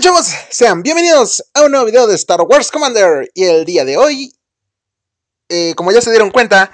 chavos, sean bienvenidos a un nuevo video de Star Wars Commander y el día de hoy, eh, como ya se dieron cuenta,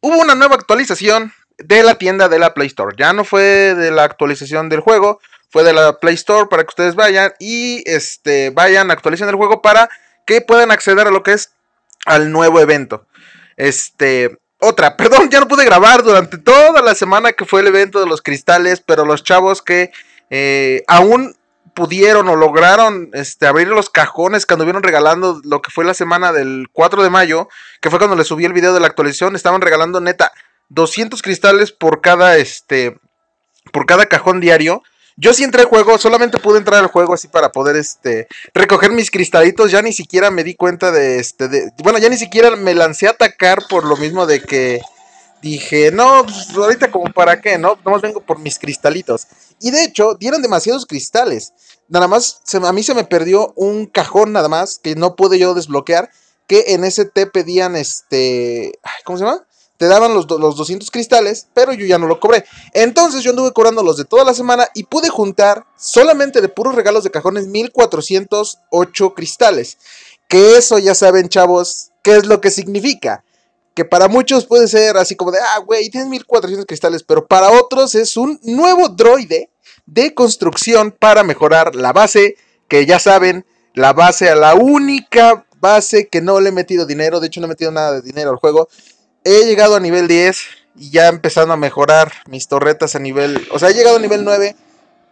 hubo una nueva actualización de la tienda de la Play Store. Ya no fue de la actualización del juego, fue de la Play Store para que ustedes vayan y este, vayan, actualizando el juego para que puedan acceder a lo que es al nuevo evento. Este, otra, perdón, ya no pude grabar durante toda la semana que fue el evento de los cristales, pero los chavos que eh, aún pudieron o lograron este, abrir los cajones cuando vieron regalando lo que fue la semana del 4 de mayo, que fue cuando les subí el video de la actualización, estaban regalando neta 200 cristales por cada, este, por cada cajón diario. Yo sí entré al juego, solamente pude entrar al juego así para poder este recoger mis cristalitos. Ya ni siquiera me di cuenta de este. De, bueno, ya ni siquiera me lancé a atacar por lo mismo de que dije, no, pues, ahorita como para qué, ¿no? Nomás vengo por mis cristalitos. Y de hecho, dieron demasiados cristales. Nada más, a mí se me perdió un cajón nada más que no pude yo desbloquear, que en ese te pedían este, ¿cómo se llama? Te daban los, los 200 cristales, pero yo ya no lo cobré. Entonces yo anduve cobrando los de toda la semana y pude juntar solamente de puros regalos de cajones 1408 cristales. Que eso ya saben, chavos, qué es lo que significa que para muchos puede ser así como de, ah, güey, tienes 1400 cristales, pero para otros es un nuevo droide de construcción para mejorar la base, que ya saben, la base a la única base que no le he metido dinero, de hecho no he metido nada de dinero al juego. He llegado a nivel 10 y ya empezando a mejorar mis torretas a nivel, o sea, he llegado a nivel 9,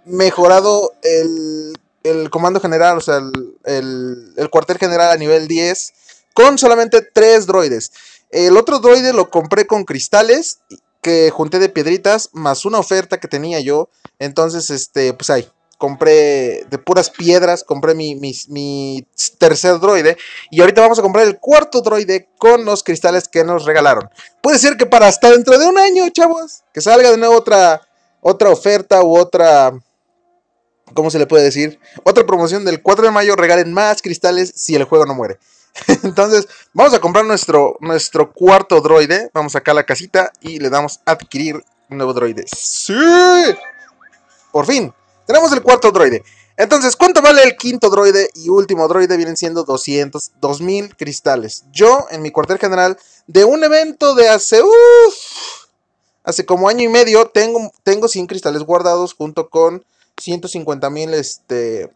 mejorado el, el comando general, o sea, el, el, el cuartel general a nivel 10, con solamente 3 droides. El otro droide lo compré con cristales que junté de piedritas más una oferta que tenía yo. Entonces, este, pues ahí, compré de puras piedras, compré mi, mi, mi, tercer droide y ahorita vamos a comprar el cuarto droide con los cristales que nos regalaron. Puede ser que para hasta dentro de un año, chavos, que salga de nuevo otra, otra oferta u otra... ¿Cómo se le puede decir? Otra promoción del 4 de mayo, regalen más cristales si el juego no muere. Entonces, vamos a comprar nuestro, nuestro cuarto droide. Vamos acá a la casita y le damos adquirir un nuevo droide. ¡Sí! Por fin, tenemos el cuarto droide. Entonces, ¿cuánto vale el quinto droide y último droide? Vienen siendo 200, 2000 cristales. Yo, en mi cuartel general, de un evento de hace, hace como año y medio, tengo, tengo 100 cristales guardados junto con 150 mil, este,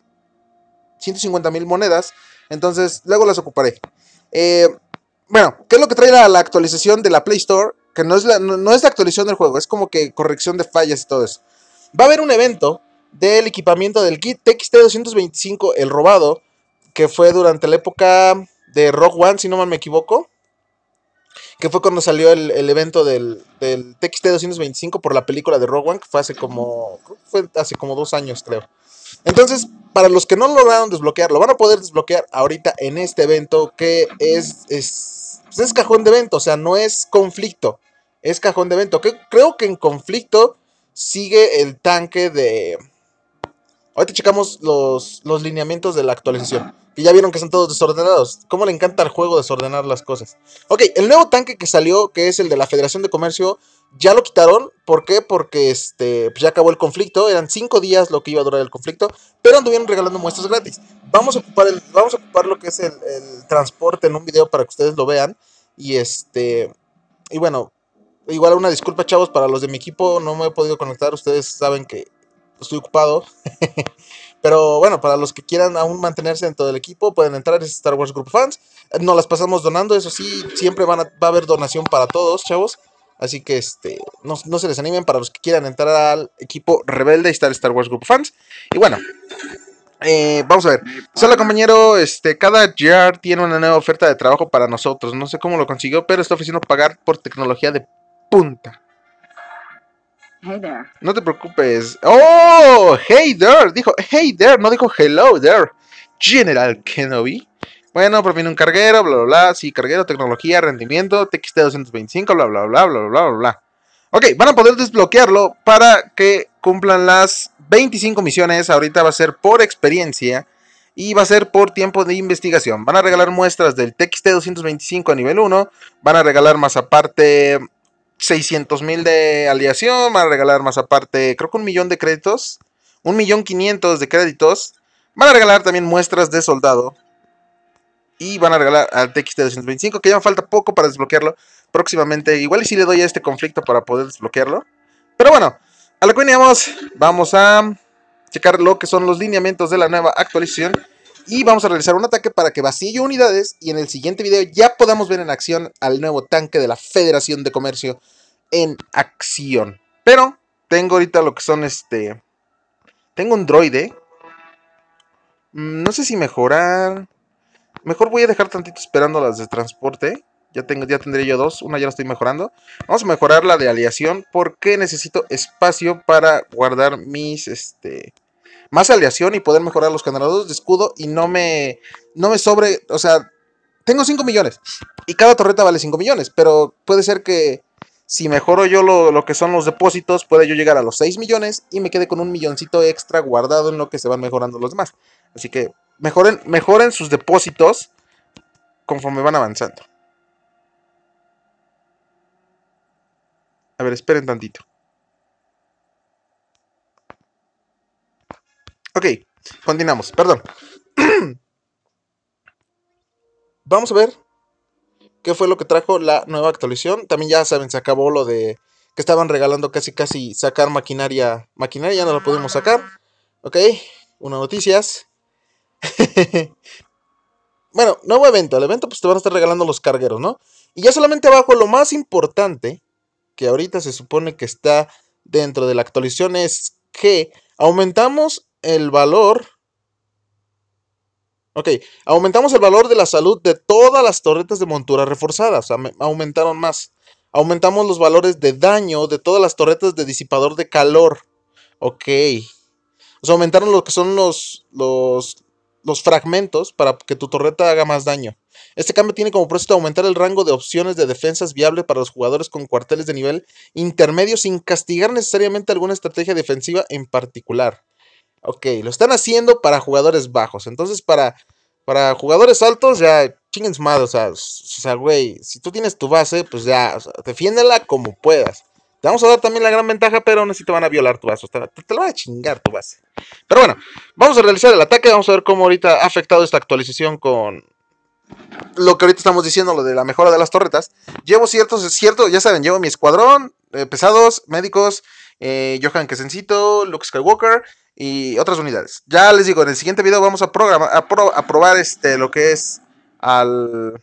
150 mil monedas entonces, luego las ocuparé. Eh, bueno, ¿qué es lo que trae la, actualización de la Play Store? Que no es la, no, es la actualización del juego, es como que corrección de fallas y todo eso. Va a haber un evento del equipamiento del kit TXT225, el robado, que fue durante la época de Rock One, si no mal me equivoco. Que fue cuando salió el, evento del, TXT225 por la película de Rogue One, que fue hace como, fue hace como dos años, creo. Entonces, para los que no lo lograron desbloquear, lo van a poder desbloquear ahorita en este evento que es, es, pues es cajón de evento, o sea, no es conflicto, es cajón de evento. Que, creo que en conflicto sigue el tanque de... Ahorita checamos los, los lineamientos de la actualización, Y ya vieron que están todos desordenados. ¿Cómo le encanta al juego desordenar las cosas? Ok, el nuevo tanque que salió, que es el de la Federación de Comercio, ya lo quitaron, ¿por qué? Porque este, pues, ya acabó el conflicto, eran cinco días lo que iba a durar el conflicto, pero anduvieron regalando muestras gratis. Vamos a ocupar, vamos a ocupar lo que es el, transporte en un video para que ustedes lo vean. Y este, y bueno, igual una disculpa chavos para los de mi equipo, no me he podido conectar, ustedes saben que estoy ocupado. Pero bueno, para los que quieran aún mantenerse dentro del equipo, pueden entrar, en Star Wars Group Fans. Eh, no las pasamos donando, eso sí, siempre van va a haber donación para todos, chavos. Así que este, no, no, se animen para los que quieran entrar al equipo rebelde y estar Star Wars Group Fans. Y bueno, eh, vamos a ver. Hola compañero, este, cada JAR tiene una nueva oferta de trabajo para nosotros. No sé cómo lo consiguió, pero está ofreciendo pagar por tecnología de punta. Hey there. No te preocupes. Oh, hey there. Dijo, hey there. No dijo hello there. General Kenobi. Bueno, fin un carguero, bla, bla, bla. Sí, carguero, tecnología, rendimiento, TXT225, bla, bla, bla, bla, bla, bla, bla. Ok, van a poder desbloquearlo para que cumplan las 25 misiones. Ahorita va a ser por experiencia y va a ser por tiempo de investigación. Van a regalar muestras del TXT225 a nivel 1. Van a regalar más aparte 600,000 de aliación. Van a regalar más aparte, creo que un millón de créditos. Un millón quinientos de créditos. Van a regalar también muestras de soldado y van a regalar al TXT 225, que ya me falta poco para desbloquearlo próximamente. Igual y si le doy a este conflicto para poder desbloquearlo. Pero bueno, a lo que veníamos, vamos a checar lo que son los lineamientos de la nueva actualización. Y vamos a realizar un ataque para que vacíe unidades y en el siguiente video ya podamos ver en acción al nuevo tanque de la Federación de Comercio en acción. Pero tengo ahorita lo que son este... Tengo un droide. Mm, no sé si mejorar. Mejor voy a dejar tantito esperando las de transporte. Ya, tengo, ya tendré yo dos, una ya la estoy mejorando. Vamos a mejorar la de aleación porque necesito espacio para guardar mis, este, más aleación y poder mejorar los generadores de escudo y no me, no me sobre, o sea, tengo 5 millones y cada torreta vale 5 millones, pero puede ser que si mejoro yo lo, lo que son los depósitos, Puede yo llegar a los 6 millones y me quede con un milloncito extra guardado en lo que se van mejorando los demás. Así que mejoren, mejoren sus depósitos conforme van avanzando. A ver, esperen tantito. Ok, continuamos, perdón. Vamos a ver qué fue lo que trajo la nueva actualización. También ya saben, se acabó lo de que estaban regalando casi casi sacar maquinaria. Maquinaria ya no la pudimos sacar. Ok, una noticias. bueno, nuevo evento. El evento pues te van a estar regalando los cargueros, ¿no? Y ya solamente abajo lo más importante, que ahorita se supone que está dentro de la actualización, es que aumentamos el valor. Ok, aumentamos el valor de la salud de todas las torretas de montura reforzadas. aumentaron más. Aumentamos los valores de daño de todas las torretas de disipador de calor. Ok. O sea, aumentaron lo que son los, los los fragmentos para que tu torreta haga más daño. Este cambio tiene como propósito aumentar el rango de opciones de defensas viable para los jugadores con cuarteles de nivel intermedio sin castigar necesariamente alguna estrategia defensiva en particular. Ok, lo están haciendo para jugadores bajos. Entonces, para, para jugadores altos, ya chingens madre. O sea, güey, si tú tienes tu base, pues ya, defiéndela como puedas vamos a dar también la gran ventaja, pero aún si te van a violar tu base. Te, lo van a chingar tu base. Pero bueno, vamos a realizar el ataque. Vamos a ver cómo ahorita ha afectado esta actualización con lo que ahorita estamos diciendo, lo de la mejora de las torretas. Llevo ciertos, Es cierto, ya saben, llevo mi escuadrón, eh, pesados, médicos, eh, Johan Quesencito, Luke Skywalker y otras unidades. Ya les digo, en el siguiente video vamos a, programar, probar este, lo que es al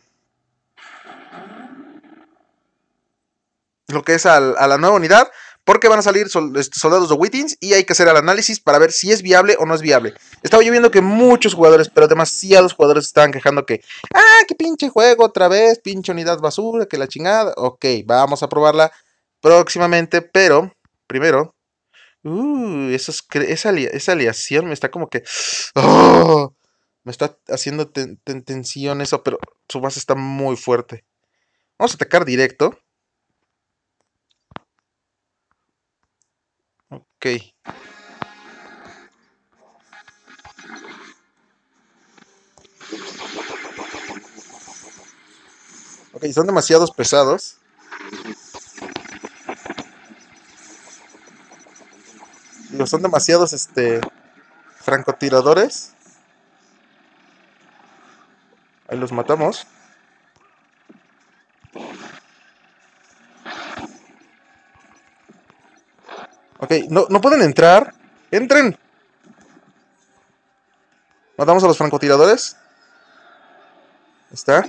lo que es a la nueva unidad, porque van a salir este, soldados de Wittings y hay que hacer el análisis para ver si es viable o no es viable. Estaba yo viendo que muchos jugadores, pero demasiados jugadores estaban quejando que, ah, qué pinche juego otra vez, pinche unidad basura, que la chingada. Ok, vamos a probarla próximamente, pero primero, uh, esa, esa, aliación me está como que, oh, me está haciendo tensión eso, pero su base está muy fuerte. Vamos a atacar directo. Ok. son demasiados pesados. son demasiados este francotiradores. Ahí los matamos. Ok, no, pueden entrar. ¡Entren! Matamos a los francotiradores. Está.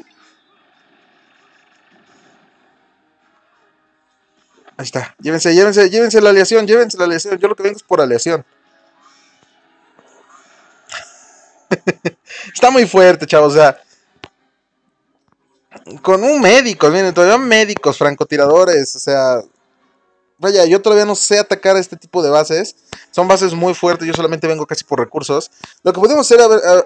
Ahí está. Llévense, llévense, llévense la aleación, llévense la aleación. Yo lo que vengo es por aleación. está muy fuerte, chavos. O sea, con un médico, miren, todavía médicos, francotiradores, o sea, Vaya, yo todavía no sé atacar este tipo de bases. Son bases muy fuertes, yo solamente vengo casi por recursos. Lo que pudimos hacer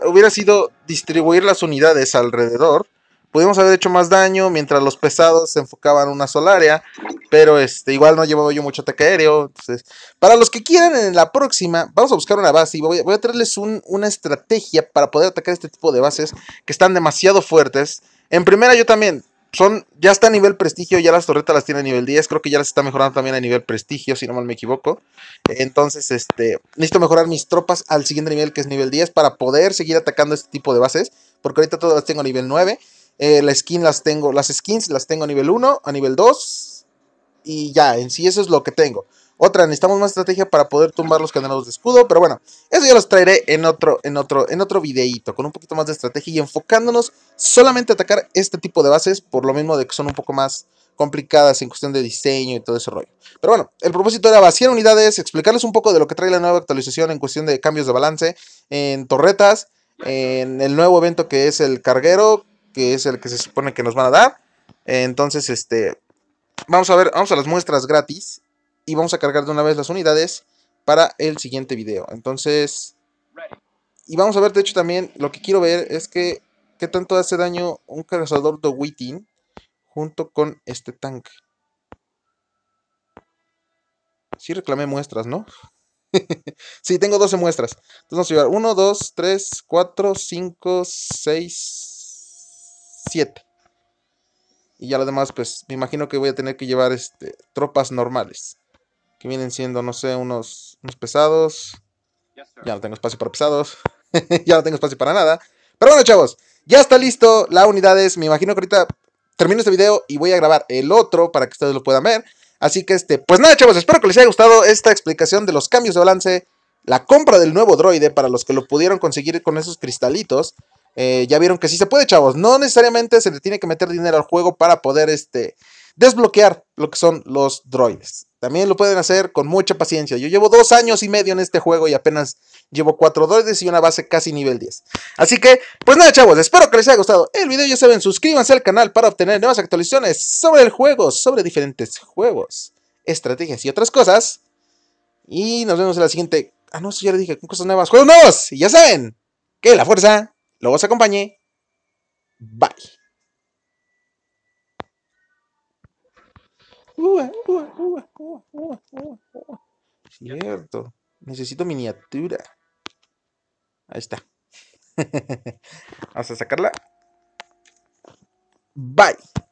hubiera sido distribuir las unidades alrededor. Pudimos haber hecho más daño mientras los pesados se enfocaban en una sola área. Pero este, igual no llevaba yo mucho ataque aéreo. Entonces, para los que quieran, en la próxima vamos a buscar una base y voy, a traerles una estrategia para poder atacar este tipo de bases que están demasiado fuertes. En primera, yo también son, ya está a nivel prestigio, ya las torretas las tiene a nivel 10, creo que ya las está mejorando también a nivel prestigio, si no mal me equivoco. Entonces, este, necesito mejorar mis tropas al siguiente nivel, que es nivel 10, para poder seguir atacando este tipo de bases, porque ahorita todas las tengo a nivel 9. Eh, las tengo, las skins las tengo a nivel 1, a nivel 2, y ya, en sí eso es lo que tengo. Otra, necesitamos más estrategia para poder tumbar los canales de escudo. Pero bueno, eso ya los traeré en otro, en otro, en otro videíto. Con un poquito más de estrategia y enfocándonos solamente a atacar este tipo de bases. Por lo mismo de que son un poco más complicadas en cuestión de diseño y todo ese rollo. Pero bueno, el propósito era vaciar unidades, explicarles un poco de lo que trae la nueva actualización en cuestión de cambios de balance en torretas, en el nuevo evento que es el carguero, que es el que se supone que nos van a dar. Entonces, este, vamos a ver, vamos a las muestras gratis y vamos a cargar de una vez las unidades para el siguiente video. Entonces, y vamos a ver, de hecho también, lo que quiero ver es que, qué tanto hace daño un cazador de Witting junto con este tanque. Sí reclamé muestras, ¿no? sí, tengo 12 muestras. Entonces vamos a llevar 1, 2, 3, 4, 5, 6, 7. Y ya lo demás, pues me imagino que voy a tener que llevar este, tropas normales que vienen siendo, no sé, unos, unos pesados. Ya no tengo espacio para pesados. ya no tengo espacio para nada. Pero bueno, chavos, ya está listo la es. Me imagino que ahorita termino este video y voy a grabar el otro para que ustedes lo puedan ver. Así que este, pues nada, chavos, espero que les haya gustado esta explicación de los cambios de balance, la compra del nuevo droide para los que lo pudieron conseguir con esos cristalitos. Eh, ya vieron que sí se puede, chavos. No necesariamente se le tiene que meter dinero al juego para poder este, desbloquear lo que son los droides. También lo pueden hacer con mucha paciencia. Yo llevo dos años y medio en este juego y apenas llevo cuatro dólares y una base casi nivel 10. Así que, pues nada, chavos, espero que les haya gustado el video. Ya saben, suscríbanse al canal para obtener nuevas actualizaciones sobre el juego, sobre diferentes juegos, estrategias y otras cosas. Y nos vemos en la siguiente. Ah, no, eso ya le dije, con cosas nuevas. ¡Juegos nuevos! Y ya saben, que la fuerza los acompañe. Bye. Cierto. Necesito miniatura. Ahí está. Vamos a sacarla. Bye.